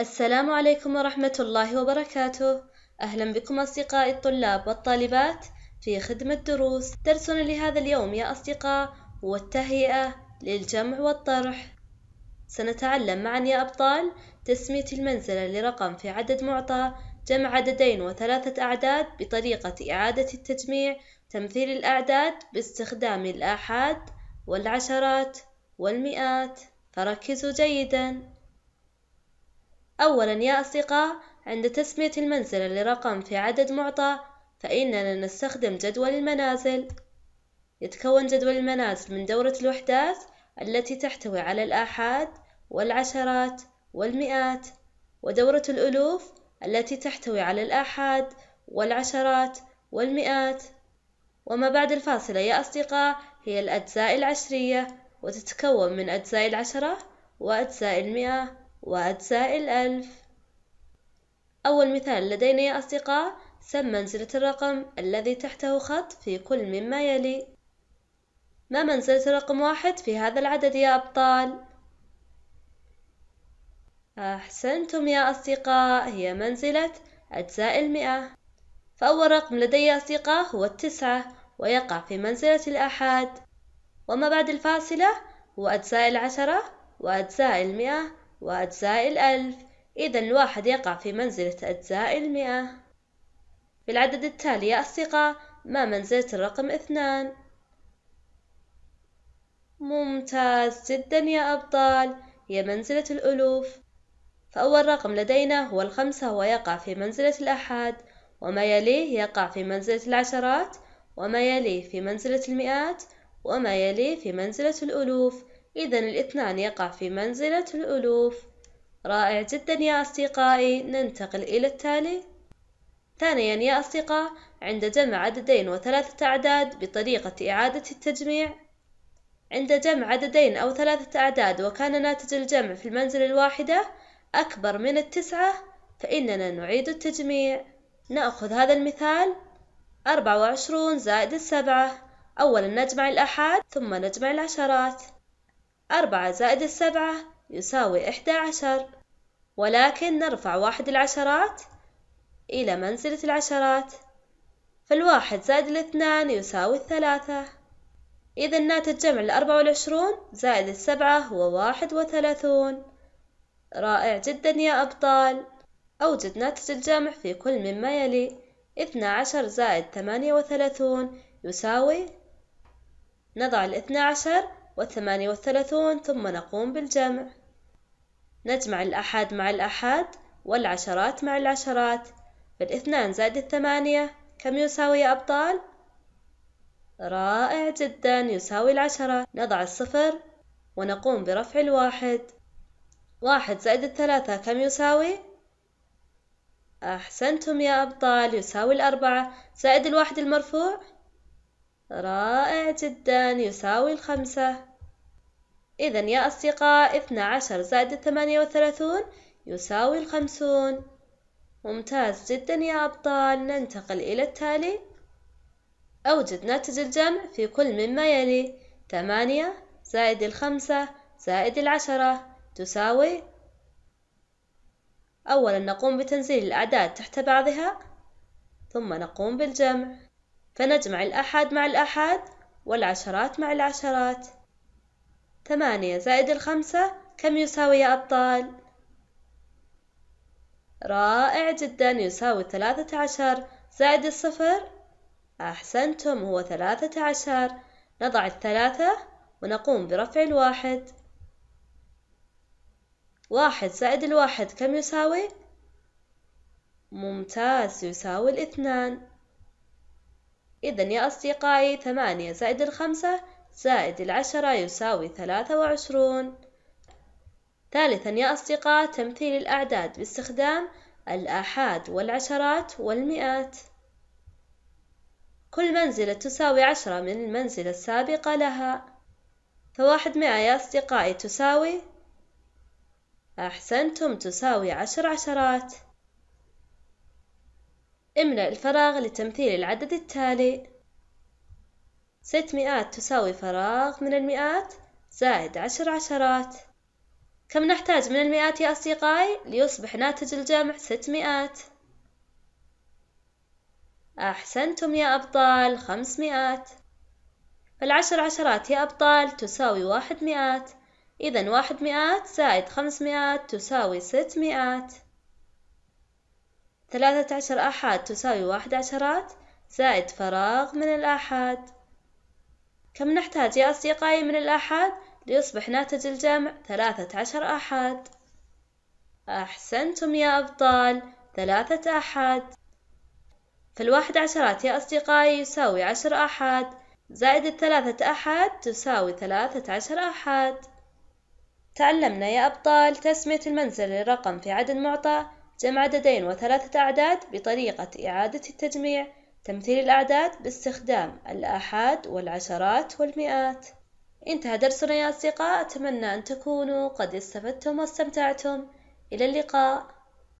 السلام عليكم ورحمة الله وبركاته أهلا بكم أصدقائي الطلاب والطالبات في خدمة دروس درسنا لهذا اليوم يا أصدقاء هو التهيئة للجمع والطرح سنتعلم معا يا أبطال تسمية المنزلة لرقم في عدد معطى جمع عددين وثلاثة أعداد بطريقة إعادة التجميع تمثيل الأعداد باستخدام الآحاد والعشرات والمئات فركزوا جيداً أولا يا أصدقاء عند تسمية المنزل لرقم في عدد معطى فإننا نستخدم جدول المنازل يتكون جدول المنازل من دورة الوحدات التي تحتوي على الآحاد والعشرات والمئات ودورة الألوف التي تحتوي على الآحاد والعشرات والمئات وما بعد الفاصلة يا أصدقاء هي الأجزاء العشرية وتتكون من أجزاء العشرة وأجزاء المئة وأتسائل ألف أول مثال لدينا يا أصدقاء سم منزلة الرقم الذي تحته خط في كل مما يلي ما منزلة رقم واحد في هذا العدد يا أبطال؟ أحسنتم يا أصدقاء هي منزلة أجزاء المئة فأول رقم لدي يا أصدقاء هو التسعة ويقع في منزلة الأحد وما بعد الفاصلة هو أجزاء العشرة وأجزاء المئة وأجزاء الألف إذا الواحد يقع في منزلة أجزاء المئة في العدد التالي يا أصدقاء ما منزلة الرقم اثنان ممتاز جدا يا أبطال هي منزلة الألوف فأول رقم لدينا هو الخمسة ويقع في منزلة الأحد وما يليه يقع في منزلة العشرات وما يليه في منزلة المئات وما يليه في منزلة الألوف إذا الاثنان يقع في منزلة الألوف رائع جدا يا أصدقائي ننتقل إلى التالي ثانيا يا أصدقاء عند جمع عددين وثلاثة أعداد بطريقة إعادة التجميع عند جمع عددين أو ثلاثة أعداد وكان ناتج الجمع في المنزلة الواحدة أكبر من التسعة فإننا نعيد التجميع نأخذ هذا المثال أربعة وعشرون زائد السبعة أولا نجمع الأحاد ثم نجمع العشرات أربعة زائد السبعة يساوي إحدى عشر ولكن نرفع واحد العشرات إلى منزلة العشرات فالواحد زائد الاثنان يساوي الثلاثة إذا ناتج جمع الأربعة والعشرون زائد السبعة هو واحد وثلاثون رائع جدا يا أبطال أوجد ناتج الجمع في كل مما يلي اثنا عشر زائد ثمانية وثلاثون يساوي نضع الاثنا عشر وثمانية وثلاثون ثم نقوم بالجمع نجمع الأحد مع الأحد والعشرات مع العشرات فالاثنان زائد الثمانية كم يساوي يا أبطال؟ رائع جدا يساوي العشرة نضع الصفر ونقوم برفع الواحد واحد زائد الثلاثة كم يساوي؟ أحسنتم يا أبطال يساوي الأربعة زائد الواحد المرفوع رائع جدا يساوي الخمسة إذا يا أصدقاء اثنا عشر زائد الثمانية وثلاثون يساوي الخمسون ممتاز جدا يا أبطال ننتقل إلى التالي أوجد ناتج الجمع في كل مما يلي ثمانية زائد الخمسة زائد العشرة تساوي أولا نقوم بتنزيل الأعداد تحت بعضها ثم نقوم بالجمع فنجمع الأحد مع الأحد والعشرات مع العشرات ثمانية زائد الخمسة كم يساوي يا أبطال؟ رائع جدا يساوي ثلاثة عشر زائد الصفر أحسنتم هو ثلاثة عشر نضع الثلاثة ونقوم برفع الواحد واحد زائد الواحد كم يساوي؟ ممتاز يساوي الاثنان إذا يا أصدقائي ثمانية زائد الخمسة زائد العشرة يساوي ثلاثة وعشرون ثالثا يا أصدقاء تمثيل الأعداد باستخدام الآحاد والعشرات والمئات كل منزلة تساوي عشرة من المنزلة السابقة لها فواحد مئة يا أصدقائي تساوي أحسنتم تساوي عشر عشرات املأ الفراغ لتمثيل العدد التالي ست مئات تساوي فراغ من المئات زائد عشر عشرات كم نحتاج من المئات يا أصدقائي ليصبح ناتج الجمع ست مئات أحسنتم يا أبطال خمس مئات فالعشر عشرات يا أبطال تساوي واحد مئات إذا واحد مئات زائد خمس مئات تساوي ست مئات ثلاثة عشر آحاد تساوي واحد عشرات زائد فراغ من الآحاد كم نحتاج يا أصدقائي من الآحاد ليصبح ناتج الجمع ثلاثة عشر آحاد أحسنتم يا أبطال ثلاثة آحاد فالواحد عشرات يا أصدقائي يساوي عشر آحاد زائد الثلاثة آحاد تساوي ثلاثة عشر آحاد تعلمنا يا أبطال تسمية المنزل للرقم في عدد معطى جمع عددين وثلاثة أعداد بطريقة إعادة التجميع تمثيل الأعداد باستخدام الآحاد والعشرات والمئات انتهى درسنا يا أصدقاء أتمنى أن تكونوا قد استفدتم واستمتعتم إلى اللقاء